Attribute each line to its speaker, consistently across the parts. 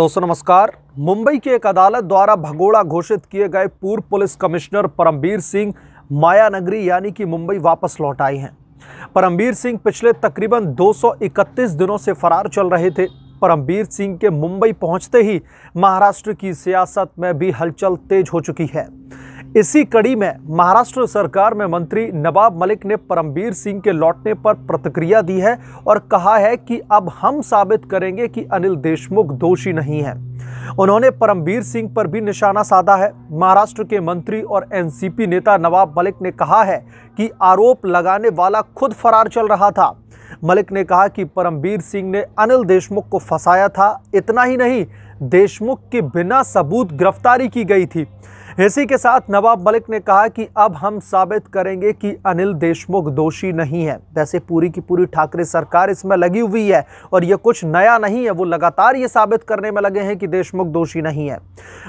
Speaker 1: दोस्तों नमस्कार मुंबई की एक अदालत द्वारा भगोड़ा घोषित किए गए पूर्व पुलिस कमिश्नर परमबीर सिंह माया नगरी यानी कि मुंबई वापस लौट आए हैं परमबीर सिंह पिछले तकरीबन 231 दिनों से फरार चल रहे थे परमबीर सिंह के मुंबई पहुंचते ही महाराष्ट्र की सियासत में भी हलचल तेज हो चुकी है इसी कड़ी में महाराष्ट्र सरकार में मंत्री नवाब मलिक ने परमबीर सिंह के लौटने पर प्रतिक्रिया दी है और कहा है कि अब हम साबित करेंगे कि अनिल देशमुख दोषी नहीं है उन्होंने परमबीर सिंह पर भी निशाना साधा है महाराष्ट्र के मंत्री और एनसीपी नेता नवाब मलिक ने कहा है कि आरोप लगाने वाला खुद फरार चल रहा था मलिक ने कहा कि परमबीर सिंह ने अनिल देशमुख को फंसाया था इतना ही नहीं देशमुख के बिना सबूत गिरफ्तारी की गई थी इसी के साथ नवाब मलिक ने कहा कि अब हम साबित करेंगे कि अनिल देशमुख दोषी नहीं है वैसे पूरी की पूरी ठाकरे सरकार इसमें लगी हुई है और ये कुछ नया नहीं है वो लगातार ये साबित करने में लगे हैं कि देशमुख दोषी नहीं है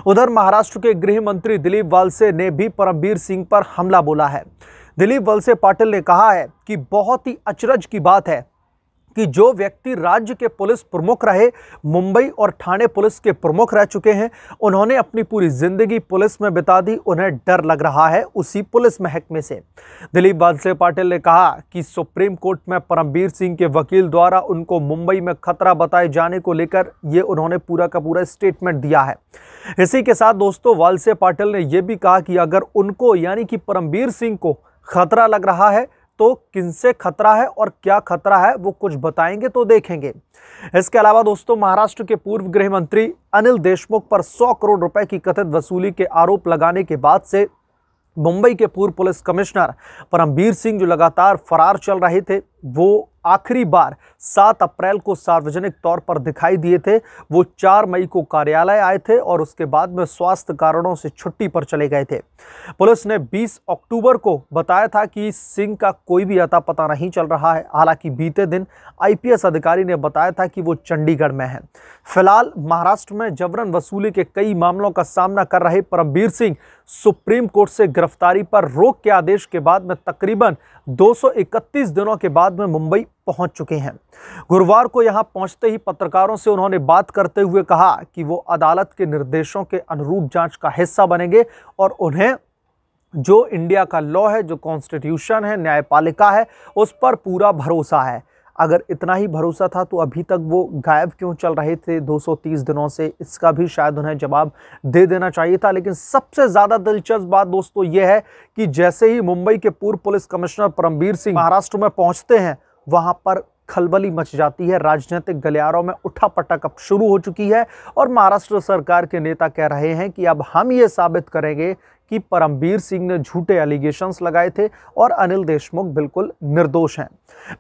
Speaker 1: उधर महाराष्ट्र के गृह मंत्री दिलीप वालसे ने भी परमवीर सिंह पर हमला बोला है दिलीप वलसे पाटिल ने कहा है कि बहुत ही अचरज की बात है कि जो व्यक्ति राज्य के पुलिस प्रमुख रहे मुंबई और ठाणे पुलिस के प्रमुख रह चुके हैं उन्होंने अपनी पूरी ज़िंदगी पुलिस में बिता दी उन्हें डर लग रहा है उसी पुलिस महकमे से दिलीप बादसे पाटिल ने कहा कि सुप्रीम कोर्ट में परमवीर सिंह के वकील द्वारा उनको मुंबई में खतरा बताए जाने को लेकर ये उन्होंने पूरा का पूरा स्टेटमेंट दिया है इसी के साथ दोस्तों वालसे पाटिल ने यह भी कहा कि अगर उनको यानी कि परमवीर सिंह को खतरा लग रहा है तो किनसे खतरा है और क्या खतरा है वो कुछ बताएंगे तो देखेंगे इसके अलावा दोस्तों महाराष्ट्र के पूर्व गृह मंत्री अनिल देशमुख पर 100 करोड़ रुपए की कथित वसूली के आरोप लगाने के बाद से मुंबई के पूर्व पुलिस कमिश्नर परमबीर सिंह जो लगातार फरार चल रहे थे वो आखिरी बार 7 अप्रैल को सार्वजनिक तौर पर दिखाई दिए थे वो 4 मई को कार्यालय आए थे और उसके बाद में स्वास्थ्य कारणों से छुट्टी पर चले गए थे पुलिस ने 20 अक्टूबर को बताया था कि सिंह का कोई भी अता पता नहीं चल रहा है हालांकि बीते दिन आईपीएस अधिकारी ने बताया था कि वो चंडीगढ़ में है फिलहाल महाराष्ट्र में जबरन वसूली के कई मामलों का सामना कर रहे परमबीर सिंह सुप्रीम कोर्ट से गिरफ्तारी पर रोक के आदेश के बाद में तकरीबन दो दिनों के बाद बाद में मुंबई पहुंच चुके हैं गुरुवार को यहां पहुंचते ही पत्रकारों से उन्होंने बात करते हुए कहा कि वो अदालत के निर्देशों के अनुरूप जांच का हिस्सा बनेंगे और उन्हें जो इंडिया का लॉ है जो कॉन्स्टिट्यूशन है न्यायपालिका है उस पर पूरा भरोसा है अगर इतना ही भरोसा था तो अभी तक वो गायब क्यों चल रहे थे 230 दिनों से इसका भी शायद उन्हें जवाब दे देना चाहिए था लेकिन सबसे ज़्यादा दिलचस्प बात दोस्तों ये है कि जैसे ही मुंबई के पूर्व पुलिस कमिश्नर परमबीर सिंह महाराष्ट्र में पहुंचते हैं वहाँ पर खलबली मच जाती है राजनीतिक गलियारों में उठा पटक अब शुरू हो चुकी है और महाराष्ट्र सरकार के नेता कह रहे हैं कि अब हम ये साबित करेंगे कि परमबीर सिंह ने झूठे एलिगेशंस लगाए थे और अनिल देशमुख बिल्कुल निर्दोष हैं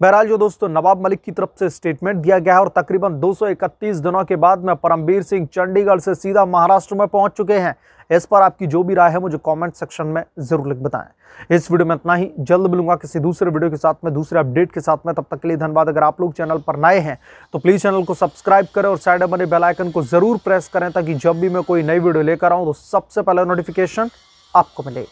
Speaker 1: बहरहाल जो दोस्तों नवाब मलिक की तरफ से स्टेटमेंट दिया गया है और तकरीबन 231 दिनों के बाद में परमबीर सिंह चंडीगढ़ से सीधा महाराष्ट्र में पहुंच चुके हैं इस पर आपकी जो भी राय है मुझे कमेंट सेक्शन में जरूर लिख बताएं इस वीडियो में इतना ही जल्द मिलूंगा किसी दूसरे वीडियो के साथ में दूसरे अपडेट के साथ में तब तक के लिए धन्यवाद अगर आप लोग चैनल पर नए हैं तो प्लीज़ चैनल को सब्सक्राइब करें और साइड बने बेलाइकन को ज़रूर प्रेस करें ताकि जब भी मैं कोई नई वीडियो लेकर आऊँ तो सबसे पहले नोटिफिकेशन आपको मिले